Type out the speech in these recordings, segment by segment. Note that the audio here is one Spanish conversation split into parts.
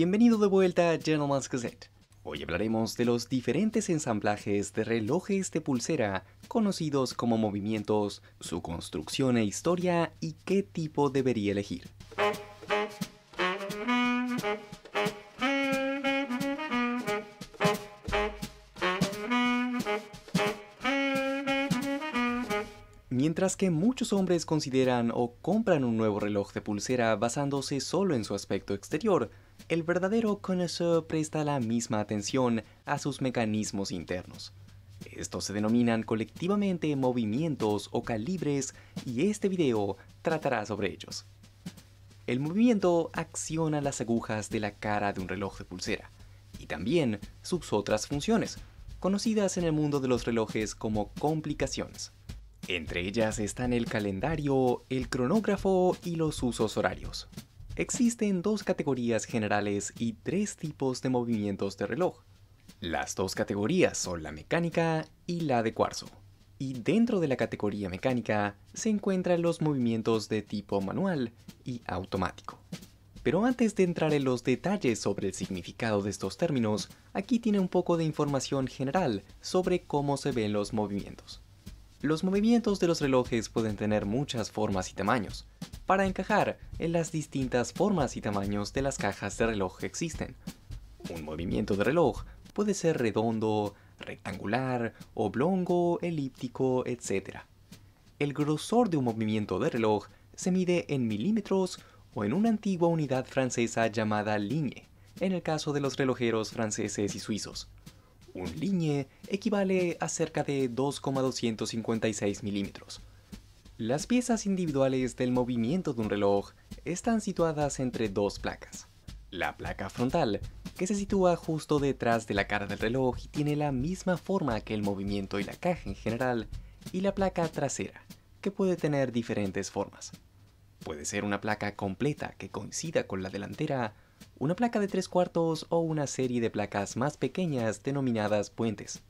Bienvenido de vuelta a Gentleman's Gazette. Hoy hablaremos de los diferentes ensamblajes de relojes de pulsera, conocidos como movimientos, su construcción e historia y qué tipo debería elegir. Mientras que muchos hombres consideran o compran un nuevo reloj de pulsera basándose solo en su aspecto exterior, el verdadero connoisseur presta la misma atención a sus mecanismos internos. Estos se denominan colectivamente movimientos o calibres y este video tratará sobre ellos. El movimiento acciona las agujas de la cara de un reloj de pulsera y también sus otras funciones, conocidas en el mundo de los relojes como complicaciones. Entre ellas están el calendario, el cronógrafo y los usos horarios. Existen dos categorías generales y tres tipos de movimientos de reloj. Las dos categorías son la mecánica y la de cuarzo. Y dentro de la categoría mecánica se encuentran los movimientos de tipo manual y automático. Pero antes de entrar en los detalles sobre el significado de estos términos, aquí tiene un poco de información general sobre cómo se ven los movimientos. Los movimientos de los relojes pueden tener muchas formas y tamaños, para encajar en las distintas formas y tamaños de las cajas de reloj que existen. Un movimiento de reloj puede ser redondo, rectangular, oblongo, elíptico, etc. El grosor de un movimiento de reloj se mide en milímetros o en una antigua unidad francesa llamada ligne, en el caso de los relojeros franceses y suizos. Un liñe equivale a cerca de 2,256 milímetros. Las piezas individuales del movimiento de un reloj están situadas entre dos placas. La placa frontal, que se sitúa justo detrás de la cara del reloj y tiene la misma forma que el movimiento y la caja en general, y la placa trasera, que puede tener diferentes formas. Puede ser una placa completa que coincida con la delantera, una placa de tres cuartos o una serie de placas más pequeñas denominadas puentes.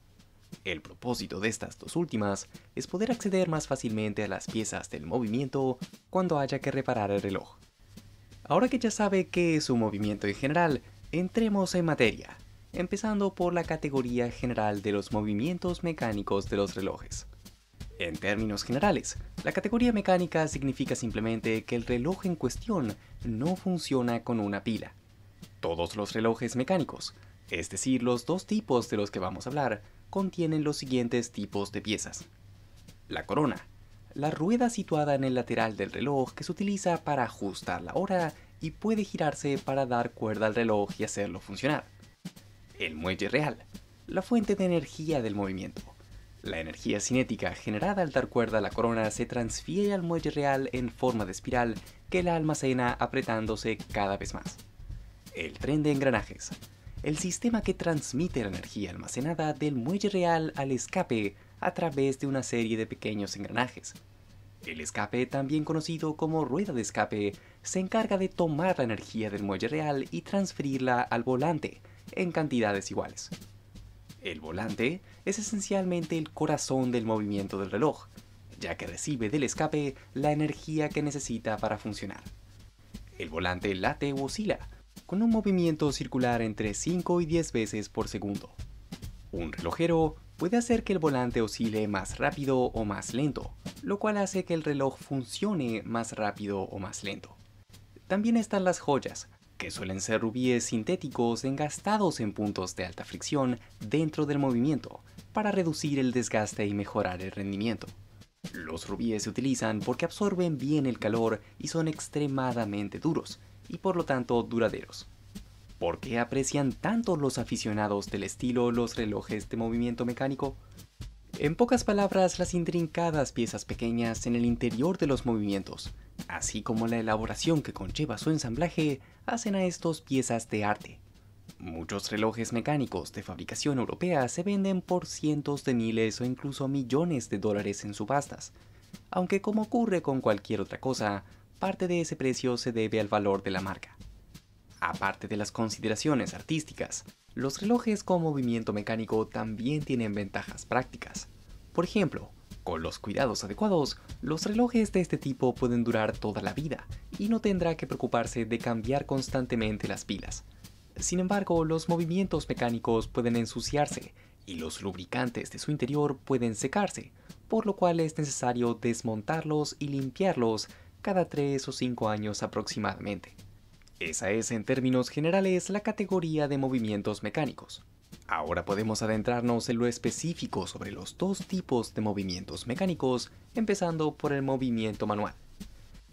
El propósito de estas dos últimas es poder acceder más fácilmente a las piezas del movimiento cuando haya que reparar el reloj. Ahora que ya sabe qué es un movimiento en general, entremos en materia, empezando por la categoría general de los movimientos mecánicos de los relojes. En términos generales, la categoría mecánica significa simplemente que el reloj en cuestión no funciona con una pila. Todos los relojes mecánicos, es decir, los dos tipos de los que vamos a hablar, contienen los siguientes tipos de piezas. La corona, la rueda situada en el lateral del reloj que se utiliza para ajustar la hora y puede girarse para dar cuerda al reloj y hacerlo funcionar. El muelle real, la fuente de energía del movimiento la energía cinética generada al dar cuerda a la corona se transfiere al muelle real en forma de espiral que la almacena apretándose cada vez más. El tren de engranajes. El sistema que transmite la energía almacenada del muelle real al escape a través de una serie de pequeños engranajes. El escape, también conocido como rueda de escape, se encarga de tomar la energía del muelle real y transferirla al volante en cantidades iguales. El volante es esencialmente el corazón del movimiento del reloj, ya que recibe del escape la energía que necesita para funcionar. El volante late o oscila, con un movimiento circular entre 5 y 10 veces por segundo. Un relojero puede hacer que el volante oscile más rápido o más lento, lo cual hace que el reloj funcione más rápido o más lento. También están las joyas, que suelen ser rubíes sintéticos engastados en puntos de alta fricción dentro del movimiento para reducir el desgaste y mejorar el rendimiento. Los rubíes se utilizan porque absorben bien el calor y son extremadamente duros y por lo tanto duraderos. ¿Por qué aprecian tanto los aficionados del estilo los relojes de movimiento mecánico? En pocas palabras, las intrincadas piezas pequeñas en el interior de los movimientos así como la elaboración que conlleva su ensamblaje, hacen a estos piezas de arte. Muchos relojes mecánicos de fabricación europea se venden por cientos de miles o incluso millones de dólares en subastas, aunque como ocurre con cualquier otra cosa, parte de ese precio se debe al valor de la marca. Aparte de las consideraciones artísticas, los relojes con movimiento mecánico también tienen ventajas prácticas. Por ejemplo, con los cuidados adecuados, los relojes de este tipo pueden durar toda la vida y no tendrá que preocuparse de cambiar constantemente las pilas. Sin embargo, los movimientos mecánicos pueden ensuciarse y los lubricantes de su interior pueden secarse, por lo cual es necesario desmontarlos y limpiarlos cada 3 o 5 años aproximadamente. Esa es en términos generales la categoría de movimientos mecánicos. Ahora podemos adentrarnos en lo específico sobre los dos tipos de movimientos mecánicos, empezando por el movimiento manual.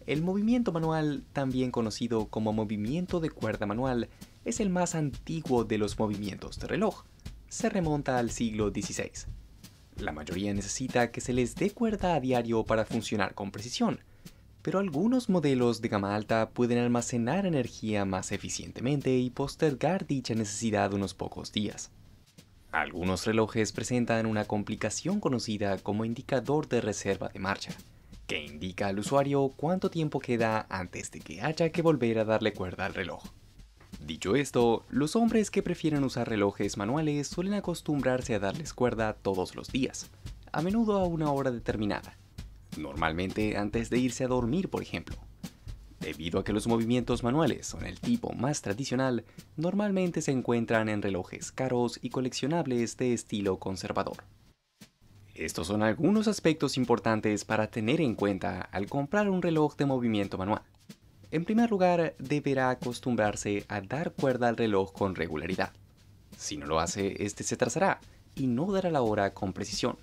El movimiento manual, también conocido como movimiento de cuerda manual, es el más antiguo de los movimientos de reloj. Se remonta al siglo XVI. La mayoría necesita que se les dé cuerda a diario para funcionar con precisión, pero algunos modelos de gama alta pueden almacenar energía más eficientemente y postergar dicha necesidad unos pocos días. Algunos relojes presentan una complicación conocida como indicador de reserva de marcha, que indica al usuario cuánto tiempo queda antes de que haya que volver a darle cuerda al reloj. Dicho esto, los hombres que prefieren usar relojes manuales suelen acostumbrarse a darles cuerda todos los días, a menudo a una hora determinada, normalmente antes de irse a dormir, por ejemplo. Debido a que los movimientos manuales son el tipo más tradicional, normalmente se encuentran en relojes caros y coleccionables de estilo conservador. Estos son algunos aspectos importantes para tener en cuenta al comprar un reloj de movimiento manual. En primer lugar, deberá acostumbrarse a dar cuerda al reloj con regularidad. Si no lo hace, este se trazará y no dará la hora con precisión.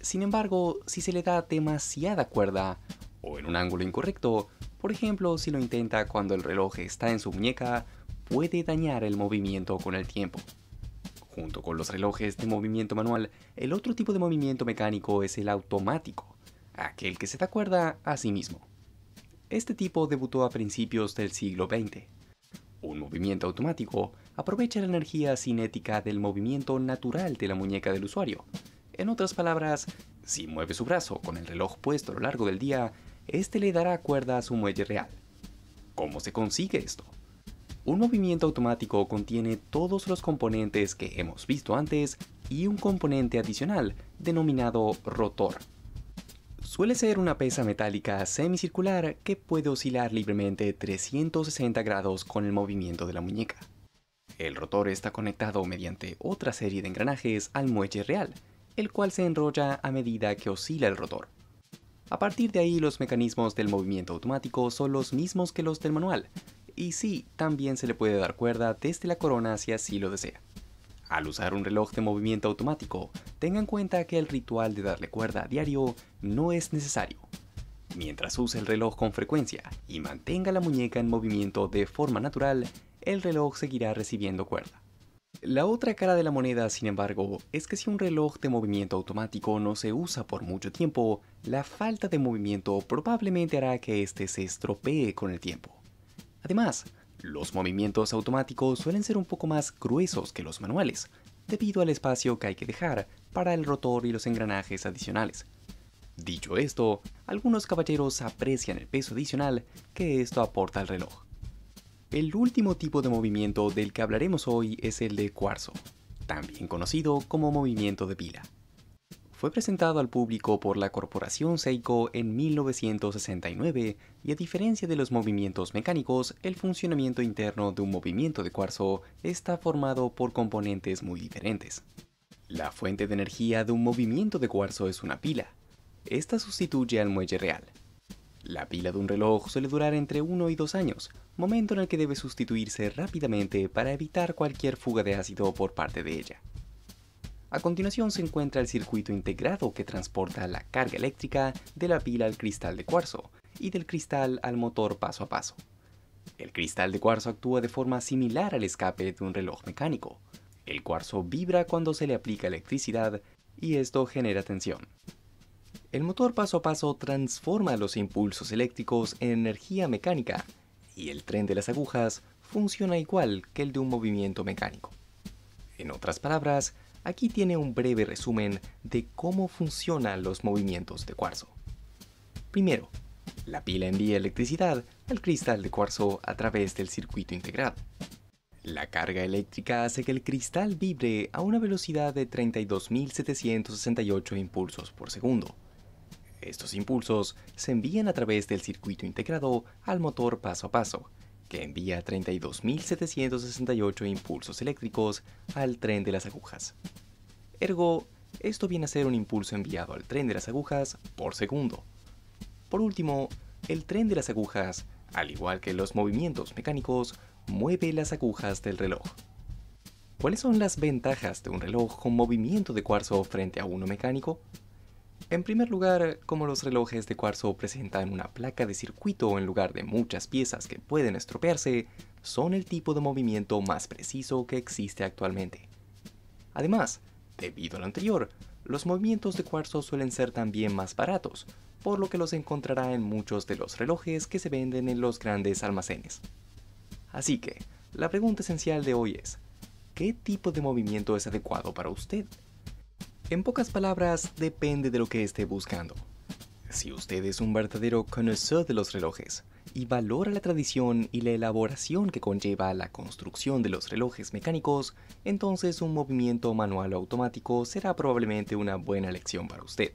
Sin embargo, si se le da demasiada cuerda, o en un ángulo incorrecto, por ejemplo, si lo intenta cuando el reloj está en su muñeca, puede dañar el movimiento con el tiempo. Junto con los relojes de movimiento manual, el otro tipo de movimiento mecánico es el automático, aquel que se da cuerda a sí mismo. Este tipo debutó a principios del siglo XX. Un movimiento automático aprovecha la energía cinética del movimiento natural de la muñeca del usuario, en otras palabras, si mueve su brazo con el reloj puesto a lo largo del día, este le dará cuerda a su muelle real. ¿Cómo se consigue esto? Un movimiento automático contiene todos los componentes que hemos visto antes y un componente adicional denominado rotor. Suele ser una pesa metálica semicircular que puede oscilar libremente 360 grados con el movimiento de la muñeca. El rotor está conectado mediante otra serie de engranajes al muelle real, el cual se enrolla a medida que oscila el rotor. A partir de ahí los mecanismos del movimiento automático son los mismos que los del manual, y sí, también se le puede dar cuerda desde la corona si así lo desea. Al usar un reloj de movimiento automático, tenga en cuenta que el ritual de darle cuerda a diario no es necesario. Mientras use el reloj con frecuencia y mantenga la muñeca en movimiento de forma natural, el reloj seguirá recibiendo cuerda. La otra cara de la moneda, sin embargo, es que si un reloj de movimiento automático no se usa por mucho tiempo, la falta de movimiento probablemente hará que éste se estropee con el tiempo. Además, los movimientos automáticos suelen ser un poco más gruesos que los manuales, debido al espacio que hay que dejar para el rotor y los engranajes adicionales. Dicho esto, algunos caballeros aprecian el peso adicional que esto aporta al reloj. El último tipo de movimiento del que hablaremos hoy es el de cuarzo, también conocido como movimiento de pila. Fue presentado al público por la corporación Seiko en 1969 y a diferencia de los movimientos mecánicos, el funcionamiento interno de un movimiento de cuarzo está formado por componentes muy diferentes. La fuente de energía de un movimiento de cuarzo es una pila. Esta sustituye al muelle real, la pila de un reloj suele durar entre 1 y 2 años, momento en el que debe sustituirse rápidamente para evitar cualquier fuga de ácido por parte de ella. A continuación se encuentra el circuito integrado que transporta la carga eléctrica de la pila al cristal de cuarzo y del cristal al motor paso a paso. El cristal de cuarzo actúa de forma similar al escape de un reloj mecánico. El cuarzo vibra cuando se le aplica electricidad y esto genera tensión. El motor paso a paso transforma los impulsos eléctricos en energía mecánica y el tren de las agujas funciona igual que el de un movimiento mecánico. En otras palabras, aquí tiene un breve resumen de cómo funcionan los movimientos de cuarzo. Primero, la pila envía electricidad al cristal de cuarzo a través del circuito integrado. La carga eléctrica hace que el cristal vibre a una velocidad de 32.768 impulsos por segundo, estos impulsos se envían a través del circuito integrado al motor paso a paso, que envía 32.768 impulsos eléctricos al tren de las agujas. Ergo, esto viene a ser un impulso enviado al tren de las agujas por segundo. Por último, el tren de las agujas, al igual que los movimientos mecánicos, mueve las agujas del reloj. ¿Cuáles son las ventajas de un reloj con movimiento de cuarzo frente a uno mecánico? En primer lugar, como los relojes de cuarzo presentan una placa de circuito en lugar de muchas piezas que pueden estropearse, son el tipo de movimiento más preciso que existe actualmente. Además, debido a lo anterior, los movimientos de cuarzo suelen ser también más baratos, por lo que los encontrará en muchos de los relojes que se venden en los grandes almacenes. Así que, la pregunta esencial de hoy es, ¿qué tipo de movimiento es adecuado para usted? En pocas palabras, depende de lo que esté buscando. Si usted es un verdadero conocedor de los relojes y valora la tradición y la elaboración que conlleva la construcción de los relojes mecánicos, entonces un movimiento manual o automático será probablemente una buena elección para usted.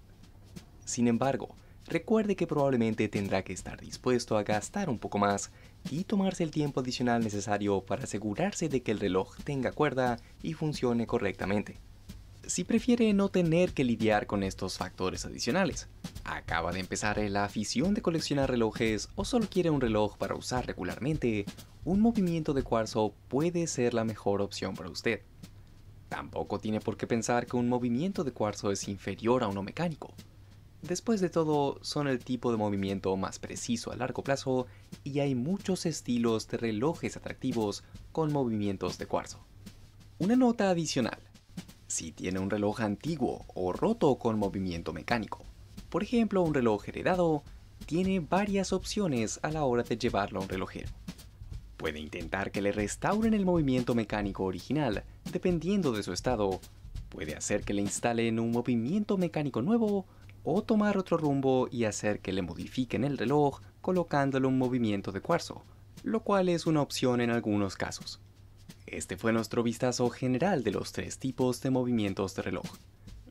Sin embargo, recuerde que probablemente tendrá que estar dispuesto a gastar un poco más y tomarse el tiempo adicional necesario para asegurarse de que el reloj tenga cuerda y funcione correctamente si prefiere no tener que lidiar con estos factores adicionales. Acaba de empezar la afición de coleccionar relojes o solo quiere un reloj para usar regularmente, un movimiento de cuarzo puede ser la mejor opción para usted. Tampoco tiene por qué pensar que un movimiento de cuarzo es inferior a uno mecánico. Después de todo, son el tipo de movimiento más preciso a largo plazo y hay muchos estilos de relojes atractivos con movimientos de cuarzo. Una nota adicional si tiene un reloj antiguo o roto con movimiento mecánico. Por ejemplo, un reloj heredado tiene varias opciones a la hora de llevarlo a un relojero. Puede intentar que le restauren el movimiento mecánico original, dependiendo de su estado. Puede hacer que le instalen un movimiento mecánico nuevo o tomar otro rumbo y hacer que le modifiquen el reloj colocándole un movimiento de cuarzo, lo cual es una opción en algunos casos. Este fue nuestro vistazo general de los tres tipos de movimientos de reloj.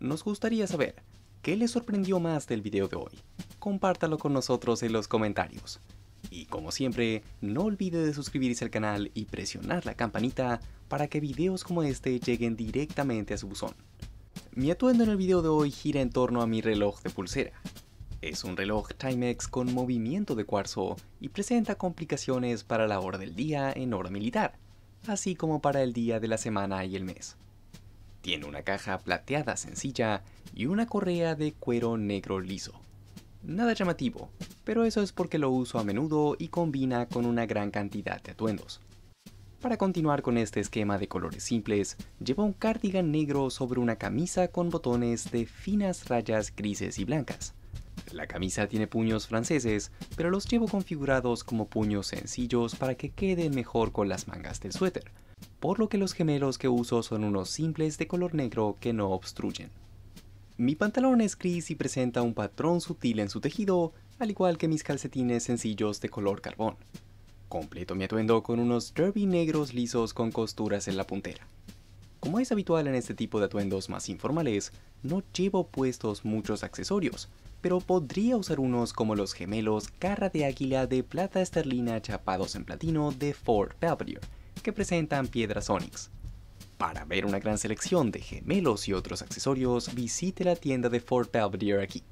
Nos gustaría saber, ¿qué les sorprendió más del video de hoy? Compártalo con nosotros en los comentarios. Y como siempre, no olvide de suscribirse al canal y presionar la campanita para que videos como este lleguen directamente a su buzón. Mi atuendo en el video de hoy gira en torno a mi reloj de pulsera. Es un reloj Timex con movimiento de cuarzo y presenta complicaciones para la hora del día en hora militar, así como para el día de la semana y el mes. Tiene una caja plateada sencilla y una correa de cuero negro liso. Nada llamativo, pero eso es porque lo uso a menudo y combina con una gran cantidad de atuendos. Para continuar con este esquema de colores simples, lleva un cardigan negro sobre una camisa con botones de finas rayas grises y blancas, la camisa tiene puños franceses, pero los llevo configurados como puños sencillos para que queden mejor con las mangas del suéter, por lo que los gemelos que uso son unos simples de color negro que no obstruyen. Mi pantalón es gris y presenta un patrón sutil en su tejido, al igual que mis calcetines sencillos de color carbón. Completo mi atuendo con unos derby negros lisos con costuras en la puntera. Como es habitual en este tipo de atuendos más informales, no llevo puestos muchos accesorios, pero podría usar unos como los gemelos Garra de Águila de plata esterlina chapados en platino de Fort Belvedere, que presentan piedras Onyx. Para ver una gran selección de gemelos y otros accesorios, visite la tienda de Fort Belvedere aquí.